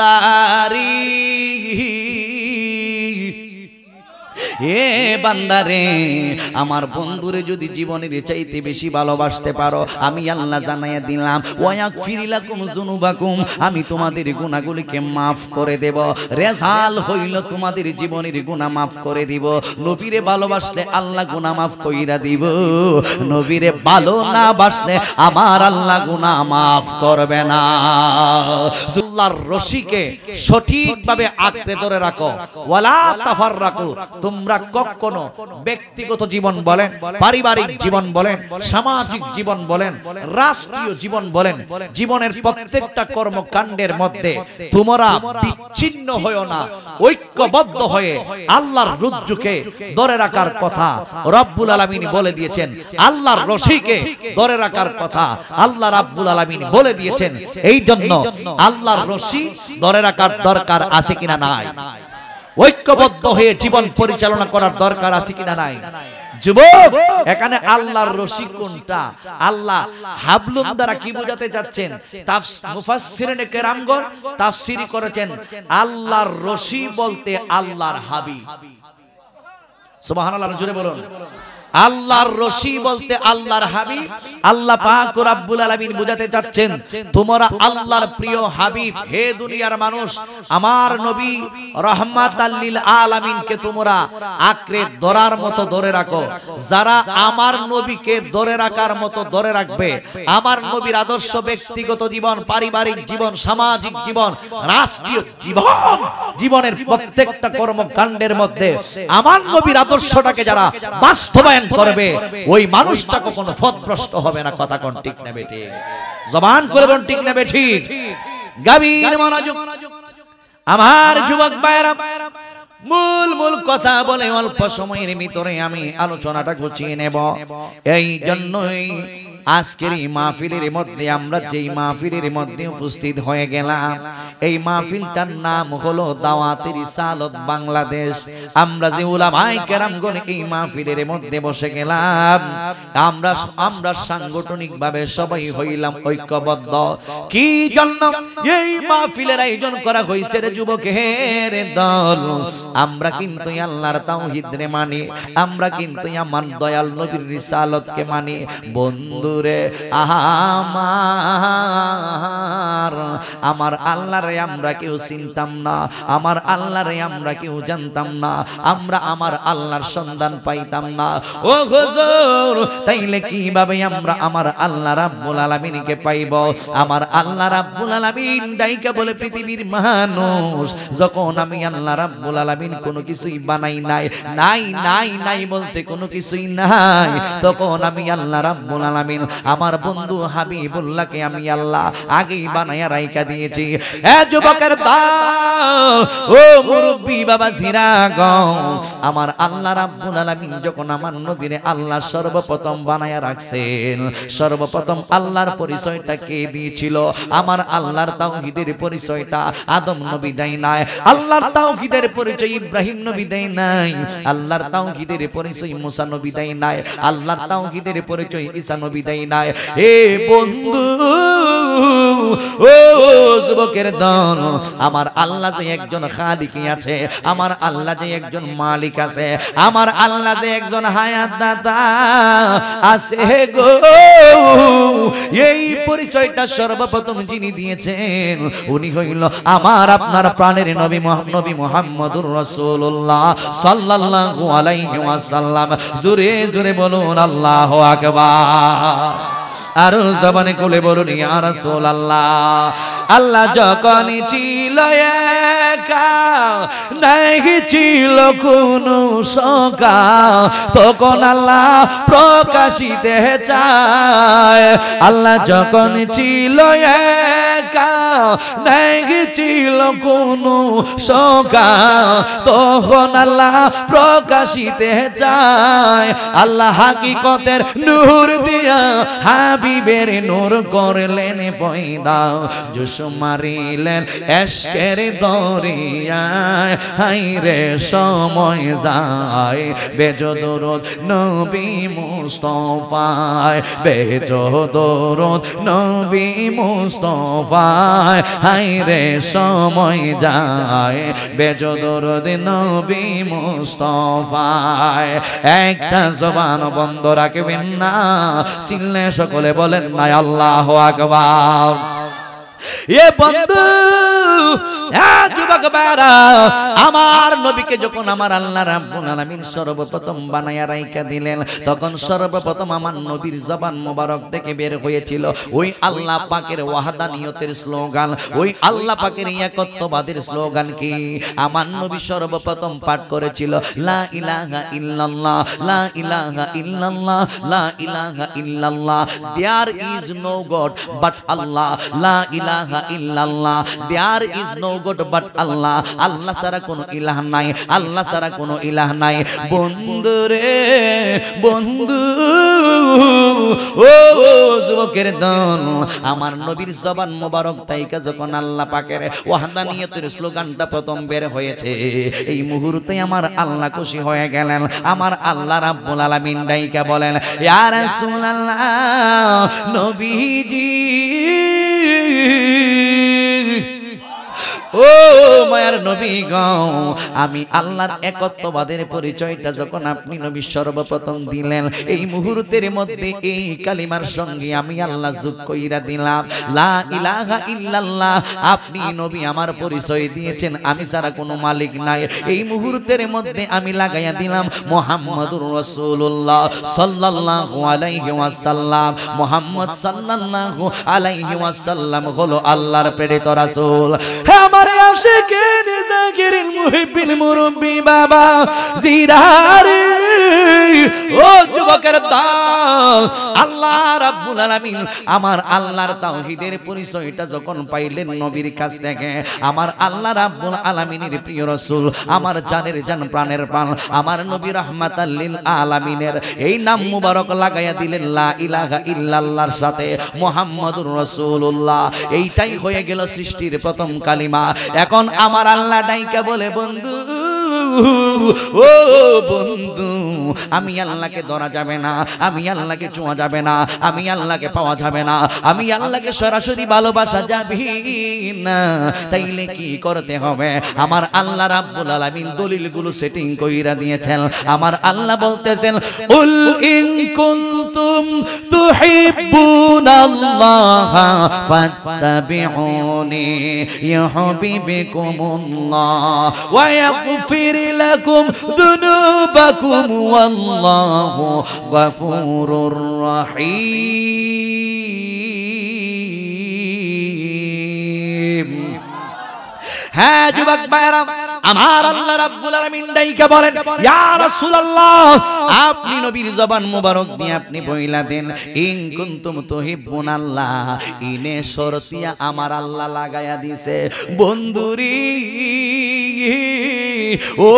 নামদারি এ বান্দারে আমার বন্ধুরে যদি জীবনের চাইতে বেশি ভালোবাসতে পারো আমি আল্লাহ জানাইয়া দিলাম ওয়াক ফিরিলাকুম জুনুবাকুম আমি তোমাদের গুণাগুলিকে মাফ করে দেব রেজাল হইল তোমাদের জীবনের গুণা মাফ করে দিব নবীরে ভালোবাসলে আল্লাহ গুণা মাফ কইরা দিব নবীরে ভালো না বাসলে আমার আল্লাহ গুণা মাফ করবে না আল্লাহর রশিকে সঠিকভাবে আঁকড়ে ধরে রাখো ওয়ালা তাফার রাখো তোমরা কক্ষ কোনো ব্যক্তিগত জীবন বলেন পারিবারিক জীবন বলেন সামাজিক জীবন বলেন রাষ্ট্রীয় জীবন বলেন জীবনের প্রত্যেকটা কর্মকাণ্ডের মধ্যে তোমরা বিচ্ছিন্ন হয়েও না ঐক্যবদ্ধ হয়ে আল্লাহর রুজ্জুকে ধরে রাখার কথা রব্বুল আলামিন বলে দিয়েছেন আল্লাহর রশিকে ধরে রাখার কথা আল্লাহ রাব্বুল আলমিন বলে দিয়েছেন এই জন্য আল্লাহর রশি ধরে রাখার দরকার আছে কিনা নাই ঐক্যবদ্ধ হয়ে জীবন পরিচালনা করার দরকার আছে কিনা নাই আল্লাহর কোনটা আল্লাহ দ্বারা কি করেছেন আল্লাহর বলতে আল্লাহর হাবি সুবহানাল্লাহ বলুন আল্লাহর রশি বলতে আল্লাহর হাবিব আল্লাহ পাক আলামিন বুঝাতে চাচ্ছেন তোমরা আল্লাহর প্রিয় হাবিব হে দুনিয়ার মানুষ আমার নবী রহমাতাল্লিল আলামিনকে তোমরা আঁকড়ে ধরার মতো ধরে রাখো যারা আমার নবীকে ধরে রাখার মতো ধরে রাখবে আমার নবীর আদর্শ ব্যক্তিগত জীবন পারিবারিক জীবন সামাজিক জীবন রাষ্ট্রীয় জীবন জীবনের প্রত্যেকটা কর্মকাণ্ডের মধ্যে আমার নবীর আদর্শটাকে যারা বাস্তবায়ন জবান করবে ওই মানুষটা কখনো ফতপ্রস্ত হবে না কথা কোন ঠিক নেবে ঠিক জবান করে কোন ঠিক নেবে ঠিক গাভীর মনোযোগ আমার যুবক ভাইরা মূল মূল কথা বলে অল্প সময়ের ভিতরে আমি আলোচনাটা গুছিয়ে নেব এই জন্যই আজকের এই মাহফিলের মধ্যে আমরা যেই মাহফিলের মধ্যে উপস্থিত হয়ে গেলাম এই মাহফিলটার নাম হলো দাওয়াতের ইসালত বাংলাদেশ আমরা যে ওলাভাই কেরামগণ এই মাহফিলের মধ্যে বসে গেলাম আমরা আমরা সাংগঠনিকভাবে সবাই হইলাম ঐক্যবদ্ধ কি জন্য এই মাহফিলের আয়োজন করা হয়েছে রে যুবকের দল আমরা কিন্তু আল্লাহর তাওহিদ রে মানি আমরা কিন্তু আমার দয়াল নবীর রিসালতকে মানি বন্ধু বন্ধুরে আমার আমার আল্লাহরে আমরা কেউ চিনতাম না আমার আল্লাহরে আমরা কেউ জানতাম না আমরা আমার আল্লাহর সন্ধান পাইতাম না ও হুজুর তাইলে কিভাবে আমরা আমার আল্লাহ রাব্বুল আলামিনকে পাইব আমার আল্লাহ রাব্বুল আলামিন দায়িকা বলে পৃথিবীর মানুষ যখন আমি আল্লাহ রাব্বুল আলামিন কোনো কিছুই বানাই নাই নাই নাই নাই বলতে কোনো কিছুই নাই তখন আমি আল্লাহ রাব্বুল আলামিন আমার বন্ধু হাবিবুল্লাহকে আমি আল্লাহ আগেই বানায় রাইকা দিয়েছি এ যুবকের দল ও মুরব্বী বাবা জিরা আমার আল্লাহ রাব্বুল আলামিন যখন আমার নবীরে আল্লাহ সর্বপ্রথম বানায় রাখছেন সর্বপ্রথম আল্লাহর পরিচয়টা কে দিয়েছিল আমার আল্লাহর তাওহীদের পরিচয়টা আদম নবী দেয় নাই আল্লাহর তাওহীদের পরিচয় ইব্রাহিম নবী দেয় নাই আল্লাহর তাওহীদের পরিচয় মুসা নবী দেয় নাই আল্লাহর তাওহীদের পরিচয় ঈসা নবী দেয় নেই নাই এ বন্ধু ও যুবকের দন আমার আল্লাহ যে একজন খালিকি আছে আমার আল্লাহ যে একজন মালিক আছে আমার আল্লাহ যে একজন হায়াত দাতা আছে গো এই পরিচয়টা সর্বপ্রথম যিনি দিয়েছেন উনি হইল আমার আপনার প্রাণের নবী নবী মোহাম্মদুর রাসূলুল্লাহ সাল্লাল্লাহু আলাইহি ওয়াসাল্লাম জোরে জোরে বলুন আল্লাহু আকবার আরো জবানে কোলে বলুন ইয়া রাসূলুল্লাহ আল্লাহ যখন ছিল একা ছিল কোন সকাল তখন আল্লাহ প্রকাশিতে চায় আল্লাহ যখন ছিল একা ছিল কোন সকা তখন আল্লাহ প্রকাশিতে চায় আল্লাহ হাকিকতের নূর দিয়া হাবিবের নূর করলেন পয়দা জুস মারিলেন এসকের দর করিয়ায় হাই রে সময় যায় বেজদরদ নবী মুস্তফায় বেজদরদ নবী মুস্তফায় হাই রে সময় যায় বেজদরদ নবী মুস্তফায় একটা জবান বন্ধ রাখবেন না সিললে সকলে বলেন না আল্লাহ আকবার এ বন্ধু যুবক আমার নবীকে যখন আমার আল্লাহ রাব্বুল সর্বপ্রথম বানায়া রাইকা দিলেন তখন সর্বপ্রথম আমার নবীর জবান মোবারক থেকে বের হয়েছিল ওই আল্লাহ পাকের ওয়াহদানিয়তের স্লোগান ওই আল্লাহ পাকের একত্ববাদের স্লোগান কি আমার নবী সর্বপ্রথম পাঠ করেছিল লা ইলাহা ইল্লাল্লাহ লা ইলাহা ইল্লাল্লাহ লা ইলাহা ইল্লাল্লাহ there is no God but Allah লা ইলাহ আল্লাহ আল্লাহ ছাড়া কোনো ইলাহ নাই আল্লাহ ছাড়া কোনো ইলাহ নাই বন্ধু রে বন্ধু ও যুবকের দল আমার নবীর জবান মোবারক তাইকা যখন আল্লাহ পাকের ওয়াহদানিয়তের স্লোগানটা প্রথম বের হয়েছে এই মুহূর্তে আমার আল্লাহ খুশি হয়ে গেলেন আমার আল্লাহ রাব্বুল আলামিন ডাইকা বলেন ইয়া রাসূলুল্লাহ নবীজি ও মায়ার নবী গাও আমি আল্লাহর একত্ববাদের পরিচয়টা যখন আপনি নবী সর্বপ্রথম দিলেন এই মুহূর্তের মধ্যে এই কালিমার সঙ্গে আমি আল্লাহ যোগ কইরা দিলাম আপনি নবী আমার পরিচয় দিয়েছেন আমি ছাড়া কোনো মালিক নাই এই মুহূর্তের মধ্যে আমি লাগাইয়া দিলাম মোহাম্মদুর রাসূলুল্লাহ সাল্লাল্লাহু আলাইহি ওয়াসাল্লাম মোহাম্মদ সাল্লাল্লাহু আলাইহি ওয়াসাল্লাম হলো আল্লাহর প্রেরিত রাসূল হে আমার 钥匙给你。জাকিরিল মুহিবিল মুরব্বি বাবা জিরার ও যুবকের দল আল্লাহ রাব্বুল আলামিন আমার আল্লাহর তাওহীদের পরিচয়টা যখন পাইলেন নবীর কাছ থেকে আমার আল্লাহ রাব্বুল আলামিনের প্রিয় রাসূল আমার জানের জান প্রাণের প্রাণ আমার নবী রাহমাতাল লিল আলামিনের এই নাম মুবারক লাগাইয়া দিলেন লা ইলাহা ইল্লাল্লাহর সাথে মুহাম্মাদুর রাসূলুল্লাহ এইটাই হয়ে গেল সৃষ্টির প্রথম কালিমা এখন আমার আল্লাহ ডাইকা বলে বন্ধু ও বন্ধু আমি আল্লাহকে ধরা যাবে না আমি আল্লাহকে চোয়া যাবে না আমি আল্লাহকে পাওয়া যাবে না আমি আল্লাহকে সরাসরি ভালোবাসা যাবি না তাইলে কি করতে হবে আমার আল্লাহ রাব্বুল আলামিন দলিলগুলো সেটিং কইরা দিয়েছেন আমার আল্লাহ বলতেছেন উল ইন কুনতুম তুহিব্বুনাল্লাহা ফাত্তাবিউনি ইউহিব্বুকুমুল্লাহ ওয়া ইয়াগফির يغفر لكم ذنوبكم والله غفور رحيم হ্যাঁ যুবক আমার আল্লাহ রাব্বুল আলামিন ডাইকা বলেন ইয়া রাসূলুল্লাহ আপনি নবীর জবান মোবারক দিয়ে আপনি বইলা দেন ইন কুনতুম তুহিব্বুন আল্লাহ ইনে শর্তিয়া আমার আল্লাহ লাগায়া দিছে বন্ধুরি ও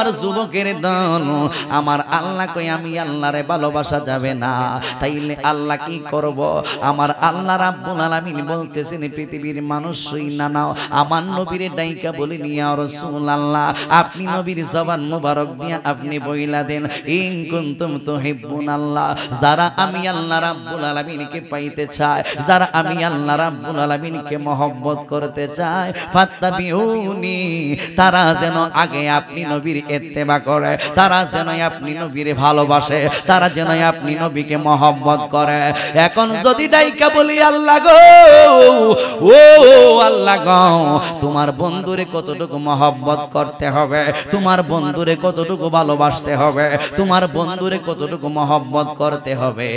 আর যুবকের দল আমার আল্লাহ কই আমি আল্লাহরে ভালোবাসা যাবে না তাইলে আল্লাহ কি করব আমার আল্লাহ রাব্বুল আলামিন বলতেছেন পৃথিবীর মানুষই না নাও আমার নবীর ডাইকা বলে নিয়ে আর রসুল্লাহ আপনি নবীর জবান মুবারক দিয়ে আপনি বইলা দেন ইং ইন কুনতুম আল্লাহ যারা আমি আল্লাহ রাব্বুল আলামিনকে পাইতে চায় যারা আমি আল্লাহ রাব্বুল আলামিনকে মহব্বত করতে চায় ফাত্তাবিউনি তারা যেন আগে আপনি নবীর ইত্তেবা করে তারা যেন আপনি নবীর ভালোবাসে তারা যেন আপনি নবীকে মহব্বত করে এখন যদি ডাইকা বলি আল্লাহ গো ও আল্লাহ গো তোমার বন্ধুরে কতটুকু মহ মহব্বত করতে হবে তোমার বন্ধুরে কতটুকু ভালোবাসতে হবে তোমার বন্ধুরে কতটুকু মহব্বত করতে হবে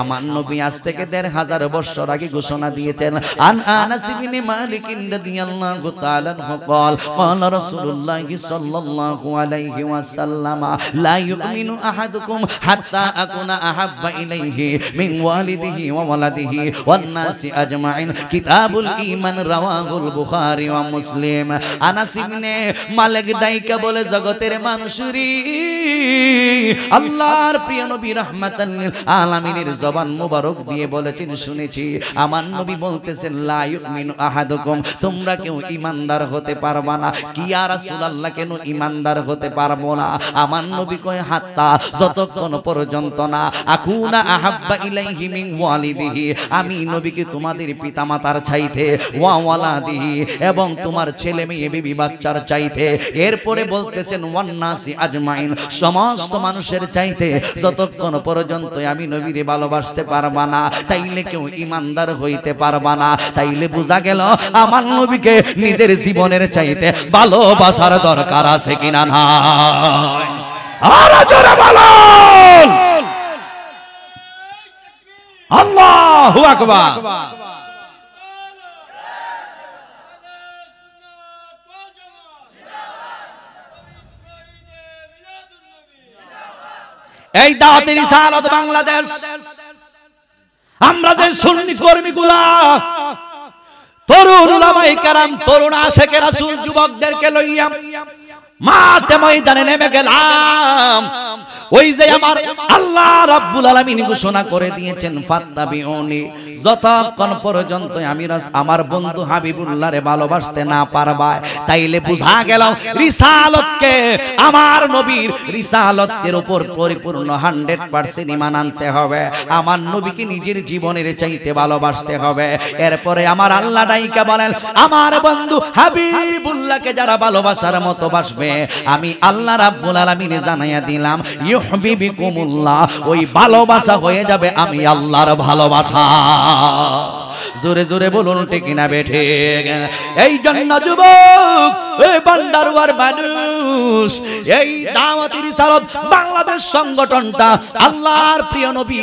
আমার নবী আজ থেকে দেড় হাজার বছর আগে ঘোষণা দিয়েছেন আন আনাস ইবনে মালিক রাদিয়াল্লাহু তাআলা قال قال رسول الله صلى الله عليه وسلم لا يؤمن احدكم حتى اكون احب اليه من والده وولده والناس اجمعين كتاب الايمان رواه البخاري ومسلم انس بن সামনে মালেক দায়িকা বলে জগতের মানুষরি আল্লাহর প্রিয় নবী রহমাতাল আলামিনের জবান মোবারক দিয়ে বলেছেন শুনেছি আমার নবী বলতেছেন লা ইউমিনু আহাদুকুম তোমরা কেউ ঈমানদার হতে পারবা না কি আর রাসূলুল্লাহ কেন ঈমানদার হতে পারবো না আমার নবী কয় হাত্তা যতক্ষণ পর্যন্ত না আকুনা আহাব্বা ইলাইহি মিন ওয়ালিদিহি আমি নবীকে তোমাদের পিতামাতার চাইতে ওয়া ওয়ালাদিহি এবং তোমার ছেলে মেয়ে বিবি বাচ্চা বিচার চাইতে এরপরে বলতেছেন ওয়ান্নাসি আজমাইন সমস্ত মানুষের চাইতে যতক্ষণ পর্যন্ত আমি নবীরে ভালোবাসতে পারবা না তাইলে কেউ ইমানদার হইতে পারবা না তাইলে বোঝা গেল আমার নবীকে নিজের জীবনের চাইতে ভালোবাসার দরকার আছে কিনা না আল্লাহ আকবার এই দাওয়াতে রিসালাত বাংলাদেশ আমরা যে সুন্নি কর্মীগুলা তরুণ উলামায়ে কেরাম তরুণ আশেকেরা রাসূল যুবকদেরকে লইয়া মাঠ ময়দানে নেমে গেলাম ওই যে আমার আল্লাহ রাব্বুল আলামিন ঘোষণা করে দিয়েছেন ফাত্তাবিউনি যতক্ষণ পর্যন্ত আমি আমার বন্ধু হাবিবুল্লাহরে ভালোবাসতে না পারবা তাইলে বুঝা গেল রিসালতকে আমার নবীর রিসালতের উপর পরিপূর্ণ 100% ঈমান আনতে হবে আমার নবীকে নিজের জীবনের চাইতে ভালোবাসতে হবে এরপরে আমার আল্লাহ নাইকা বলেন আমার বন্ধু হাবিবুল্লাহকে যারা ভালোবাসার মতো বাসবে থাকবে আমি আল্লাহ রাব্বুল আলামিন জানাইয়া দিলাম ইউহিবিকুমুল্লাহ ওই ভালোবাসা হয়ে যাবে আমি আল্লাহর ভালোবাসা জোরে জোরে বলুন ঠিক না বেঠে এই জন্য যুবক এই বান্দারওয়ার মানুষ এই দাওয়াতি রিসালাত বাংলাদেশ সংগঠনটা আল্লাহর প্রিয় নবী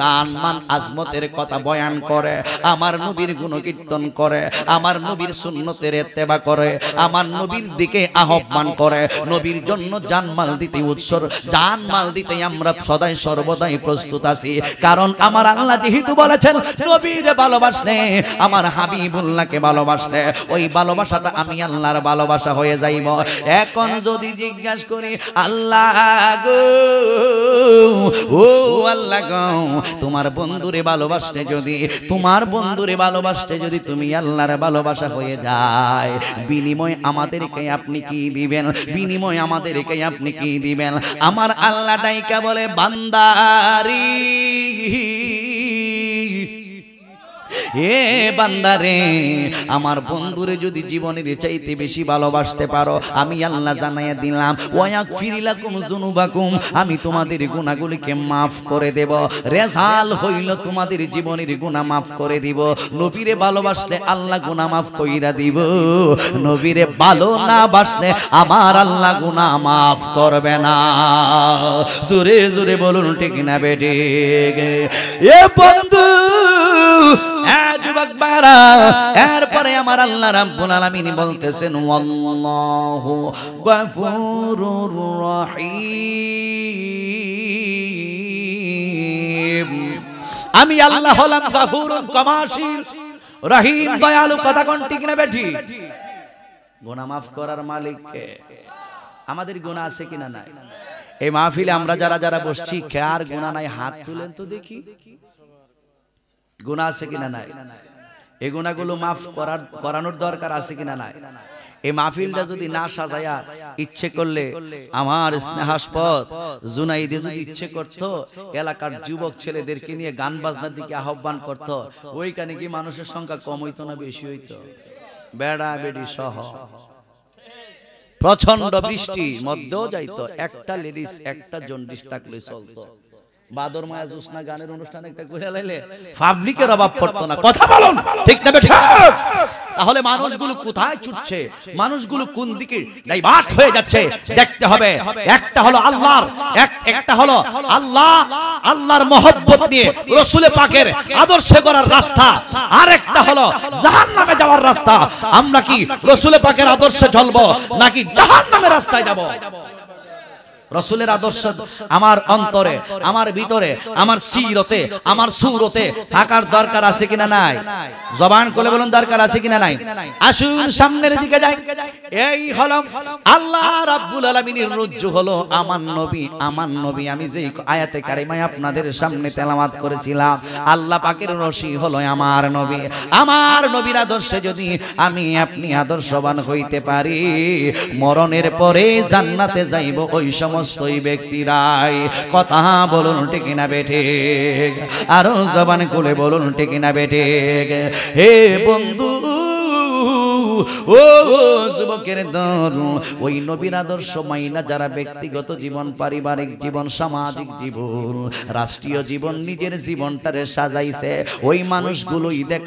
সম্মান আজমতের কথা বয়ান করে আমার নবীর গুণকীর্তন করে আমার নবীর সুন্নতের করে আমার নবীর দিকে আহ্বান করে নবীর জন্য জানমাল দিতে উৎসর জানমাল দিতে আমরা সদাই সর্বদাই প্রস্তুত আছি কারণ আমার আল্লাহ যেহেতু বলেছেন নবীর ভালোবাসলে আমার হাবিবুল্লাহকে ভালোবাসলে ওই ভালোবাসাটা আমি আল্লাহর ভালোবাসা হয়ে যায় যাইব এখন যদি জিজ্ঞাস করি আল্লাহ গো ও আল্লাহ গো তোমার বন্ধুরে ভালোবাসতে যদি তোমার বন্ধুরে ভালোবাসতে যদি তুমি আল্লাহর ভালোবাসা হয়ে যায় বিনিময় আমাদেরকে আপনি কি দিবেন বিনিময় আমাদেরকে আপনি কি দিবেন আমার আল্লাহ ডাইকা বলে বান্দারি এ বান্দারে আমার বন্ধুরে যদি জীবনের চাইতে বেশি ভালোবাসতে পারো আমি আল্লাহ জানাইয়া দিলাম ওয়াক ফিরিলাকুম জুনুবাকুম আমি তোমাদের গুণাগুলিকে মাফ করে দেব রেজাল হইল তোমাদের জীবনের গুণা মাফ করে দিব নবীরে ভালোবাসলে আল্লাহ গুণা মাফ কইরা দিব নবীরে ভালো না বাসলে আমার আল্লাহ গুণা মাফ করবে না জোরে জোরে বলুন ঠিক না বেটে এ বন্ধু হ্যাঁ, যুবক বারা এরপরে আমার আল্লাহ রাব্বুল আলামিন বলতেছেন আল্লাহু গফুরুর রহিম আমি আল্লাহ হলাম গফুরুন কমাশির রহিম দয়ালু কথা কোন ঠিক না বেঠি গুনাহ মাফ করার মালিক কে আমাদের গুনাহ আছে কিনা নাই এই মাহফিলে আমরা যারা যারা বসছি আর গুনাহ নাই হাত তুলেন তো দেখি গুণা আছে কিনা নাই এই গুণাগুলো মাফ করার করানোর দরকার আছে কিনা নাই এই মাহফিলটা যদি না সাজায়া ইচ্ছে করলে আমার স্নেহাসপদ জুনাইদে যদি ইচ্ছে করত এলাকার যুবক ছেলেদেরকে নিয়ে গান বাজনার দিকে আহ্বান করত ওইখানে কি মানুষের সংখ্যা কম হইতো না বেশি হইতো বেড়া বেড়ি সহ প্রচন্ড বৃষ্টি মধ্যেও যাইতো একটা লেডিস একটা জন্ডিস থাকলে চলতো বাদর মায়া জোসনা গানের অনুষ্ঠান একটা কইরা লাইলে ফাবলিকের অভাব পড়তো না কথা বলুন ঠিক না বেঠা তাহলে মানুষগুলো কোথায় ছুটছে মানুষগুলো কোন দিকে ডাইভার্ট হয়ে যাচ্ছে দেখতে হবে একটা হলো আল্লাহর এক একটা হলো আল্লাহ আল্লাহর মহব্বত নিয়ে রসুলে পাকের আদর্শে করার রাস্তা আর একটা হলো জাহান নামে যাওয়ার রাস্তা আমরা কি রসুলে পাকের আদর্শে চলবো নাকি জাহান নামে রাস্তায় যাবো রসুলের আদর্শ আমার অন্তরে আমার ভিতরে আমার সিরতে আমার সুরতে থাকার দরকার আছে কিনা নাই জবান করে বলুন দরকার আছে কিনা নাই আসুন সামনের দিকে যাই এই হলো আল্লাহ রাব্বুল আলামিনের রজ্জু হলো আমার নবী আমার নবী আমি যেই আয়াতে কারিমায় আপনাদের সামনে তেলাওয়াত করেছিলাম আল্লাহ পাকের রশি হলো আমার নবী আমার নবীর আদর্শে যদি আমি আপনি আদর্শবান হইতে পারি মরণের পরে জান্নাতে যাইব ওই সময় সমস্তই ব্যক্তিরাই কথা বলুন ঠিক না বেঠে আরো জবান কুলে বলুন ঠিক না বেঠে হে বন্ধু ও যুবকের দল ওই নবীর আদর্শ মাইনা যারা ব্যক্তিগত জীবন পারিবারিক জীবন সামাজিক জীবন রাষ্ট্রীয় জীবন নিজের জীবনটারে সাজাইছে ওই মানুষগুলো ঈদে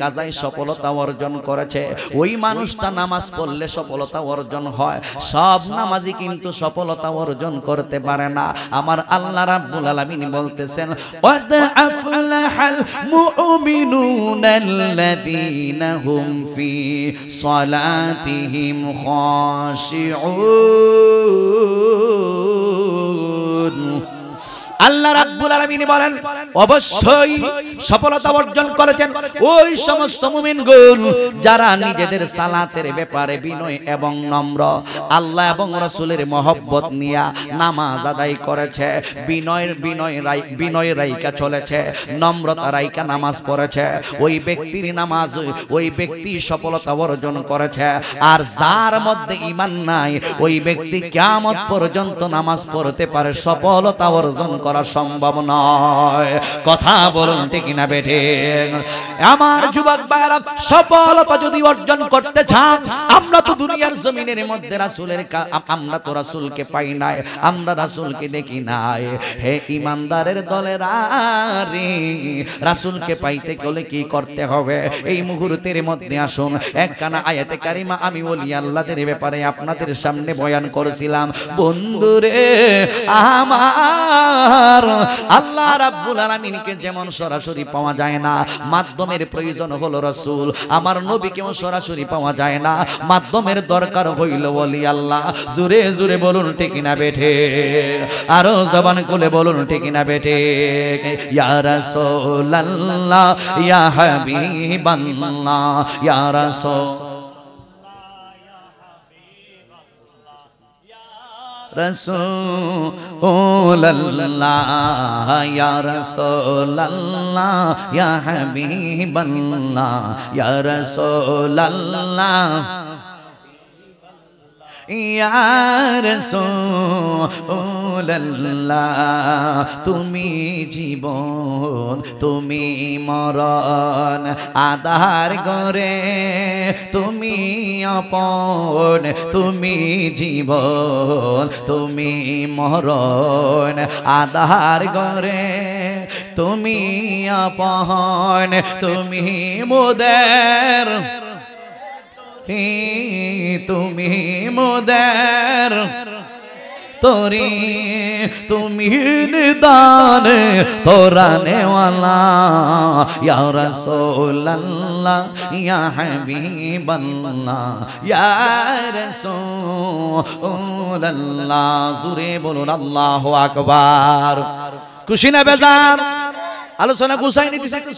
সফলতা অর্জন করেছে ওই মানুষটা নামাজ পড়লে সফলতা অর্জন হয় সব নামাজি কিন্তু সফলতা অর্জন করতে পারে না আমার আল্লাহ রাব্বুল আলামিন বলতেছেন صلاتهم خاشعون আল্লাহ রাব্বুল আলামিন বলেন অবশ্যই সফলতা অর্জন করেছেন ওই সমস্ত মুমিনগণ যারা নিজেদের সালাতের ব্যাপারে বিনয় এবং নম্র আল্লাহ এবং রাসূলের মহব্বত নিয়া নামাজ আদায় করেছে বিনয়ের বিনয় রাই বিনয় রাইকা চলেছে নম্রতা রাইকা নামাজ পড়েছে ওই ব্যক্তির নামাজ ওই ব্যক্তি সফলতা অর্জন করেছে আর যার মধ্যে ঈমান নাই ওই ব্যক্তি কিয়ামত পর্যন্ত নামাজ পড়তে পারে সফলতা অর্জন করা সম্ভব নয় কথা বলুন ঠিক না বেঠে আমার যুবক ভাইরা সফলতা যদি অর্জন করতে চান আমরা তো দুনিয়ার জমিনের মধ্যে রাসুলের আমরা তো রাসুলকে পাই নাই আমরা রাসুলকে দেখি নাই হে ইমানদারের দলের রে রাসুলকে পাইতে গেলে কি করতে হবে এই মুহূর্তের মধ্যে আসুন একখানা আয়াতে কারিমা আমি বলি আল্লাহদের ব্যাপারে আপনাদের সামনে বয়ান করেছিলাম বন্ধুরে আমার আমার আল্লাহ রাব্বুল আলামিনকে যেমন সরাসরি পাওয়া যায় না মাধ্যমের প্রয়োজন হলো রাসূল আমার নবীকেও সরাসরি পাওয়া যায় না মাধ্যমের দরকার হইল ওলি আল্লাহ জোরে জোরে বলুন ঠিক না বেঠে আরো জবান খুলে বলুন ঠিক না বেঠে ইয়া রাসূলুল্লাহ ইয়া হাবিবাল্লাহ ইয়া রাসূল رسول اللہ یا رسول اللہ یا حبیب اللہ یا رسول اللہ ইয়ারসোল্লাহ তুমি জীবন তুমি মরণ আধার গরে তুমি অপন তুমি জীবন তুমি মরণ আধার গরে তুমি আপন তুমি মোদের তুমি মোদের তোরে তুমি নিদান তোরা নেওয়ালা ইয়া বল্লা ইয়া হাবিবাল্লাহ ইয়া রাসূলুল্লাহ জুরে বলুন আল্লাহু আকবার খুশি না বেজার আলোচনা গুছাই নিতেছে একটু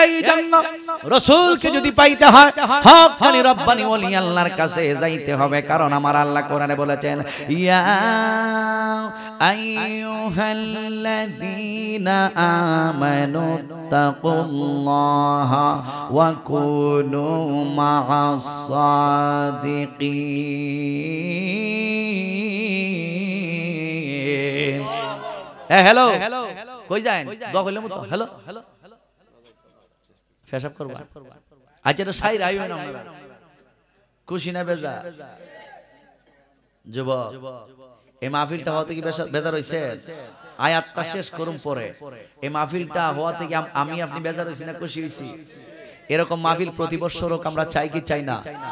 এই জন্য রসুলকে যদি পাইতে হয় হক খালি রব্বানি আল্লাহর কাছে যাইতে হবে কারণ আমার আল্লাহ কোরআনে বলেছেন ইয়া আইয়ুহাল্লাযীনা আমানু তাকুল্লাহা ওয়া কুনু মাআস সাদিকিন হ্যালো কই যায় দোয়া করলে হ্যালো হ্যালো পেশাব করবা আচ্ছা এটা সাইর আইবে না খুশি না বেজা যুব এই মাহফিলটা হওয়াতে কি বেজার হইছে আয়াতটা শেষ করুন পরে এই মাহফিলটা হওয়াতে কি আমি আপনি বেজার হইছি না খুশি হইছি এরকম মাহফিল প্রতি বছর হোক আমরা চাই কি চাই না